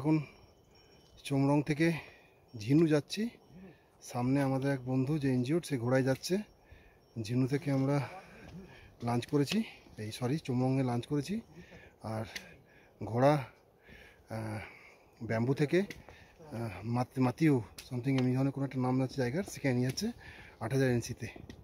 এখন চোমরং থেকে ঝিনু যাচ্ছি সামনে আমাদের এক বন্ধু যে এনজিওর সে ঘোড়ায় যাচ্ছে ঝিনু থেকে আমরা লাঞ্চ করেছি এই সরি চোমরঙ্গে লাঞ্চ করেছি আর ঘোড়া ব্যাম্বু থেকে মাতিও সামথিং এমনি ধরনের কোনো একটা নাম আছে জায়গার সেখানে নিয়ে যাচ্ছে আট হাজার এনসিতে